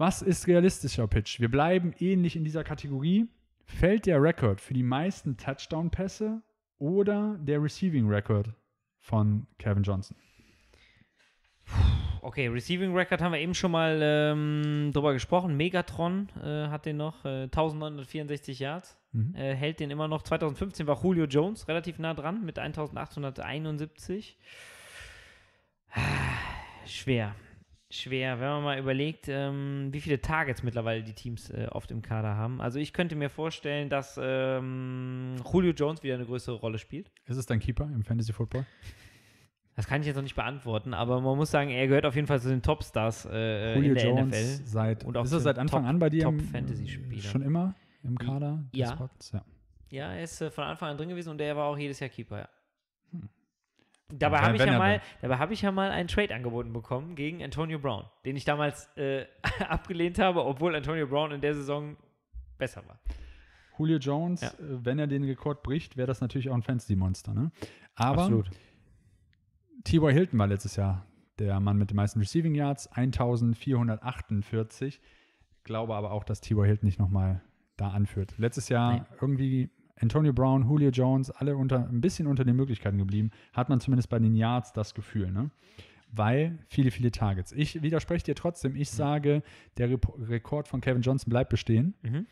Was ist realistischer Pitch? Wir bleiben ähnlich in dieser Kategorie. Fällt der Rekord für die meisten Touchdown-Pässe oder der Receiving-Rekord von Kevin Johnson? Okay, Receiving Record haben wir eben schon mal ähm, drüber gesprochen. Megatron äh, hat den noch, äh, 1964 Yards, mhm. äh, hält den immer noch. 2015 war Julio Jones relativ nah dran mit 1871. Ah, schwer schwer, wenn man mal überlegt, ähm, wie viele Targets mittlerweile die Teams äh, oft im Kader haben. Also ich könnte mir vorstellen, dass ähm, Julio Jones wieder eine größere Rolle spielt. Ist es dein Keeper im Fantasy Football? Das kann ich jetzt noch nicht beantworten, aber man muss sagen, er gehört auf jeden Fall zu den Topstars äh, äh Julio in der Jones NFL. Seit, und auch ist er seit Anfang Top, an bei dir Top Fantasy -Spieler. schon immer im Kader? Ja. ja. ja. er ist äh, von Anfang an drin gewesen und er war auch jedes Jahr Keeper. Ja. Hm. Dabei habe ich, ja mal, hab ich ja mal einen Trade angeboten bekommen gegen Antonio Brown, den ich damals äh, abgelehnt habe, obwohl Antonio Brown in der Saison besser war. Julio Jones, ja. Äh, wenn er den Rekord bricht, wäre das natürlich auch ein Fantasy-Monster. Ne? Aber Absolut. T.Y. Hilton war letztes Jahr der Mann mit den meisten Receiving Yards, 1448. Glaube aber auch, dass T.Y. Hilton nicht nochmal da anführt. Letztes Jahr Nein. irgendwie Antonio Brown, Julio Jones, alle unter, ein bisschen unter den Möglichkeiten geblieben, hat man zumindest bei den Yards das Gefühl, ne? Weil viele, viele Targets. Ich widerspreche dir trotzdem, ich mhm. sage, der Re Rekord von Kevin Johnson bleibt bestehen, mhm.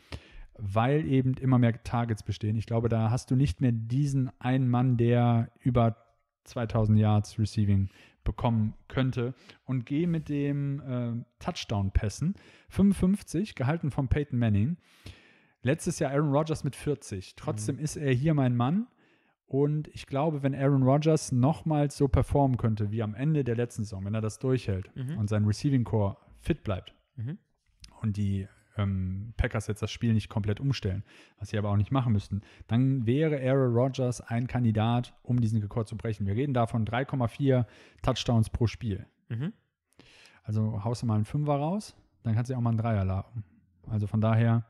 weil eben immer mehr Targets bestehen. Ich glaube, da hast du nicht mehr diesen einen Mann, der über 2000 Yards Receiving bekommen könnte und gehe mit dem äh, Touchdown-Pässen. 55, gehalten von Peyton Manning. Letztes Jahr Aaron Rodgers mit 40. Trotzdem mhm. ist er hier mein Mann. Und ich glaube, wenn Aaron Rodgers nochmals so performen könnte wie am Ende der letzten Saison, wenn er das durchhält mhm. und sein Receiving Core fit bleibt mhm. und die ähm, Packers jetzt das Spiel nicht komplett umstellen, was sie aber auch nicht machen müssten, dann wäre Aaron Rodgers ein Kandidat, um diesen Rekord zu brechen. Wir reden davon 3,4 Touchdowns pro Spiel. Mhm. Also haust du mal einen Fünfer raus, dann kannst du ja auch mal einen Dreier laden. Also von daher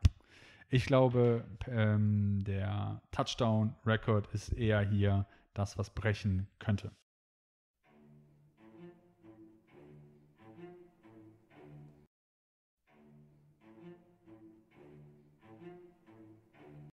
ich glaube, ähm, der Touchdown-Record ist eher hier das, was brechen könnte.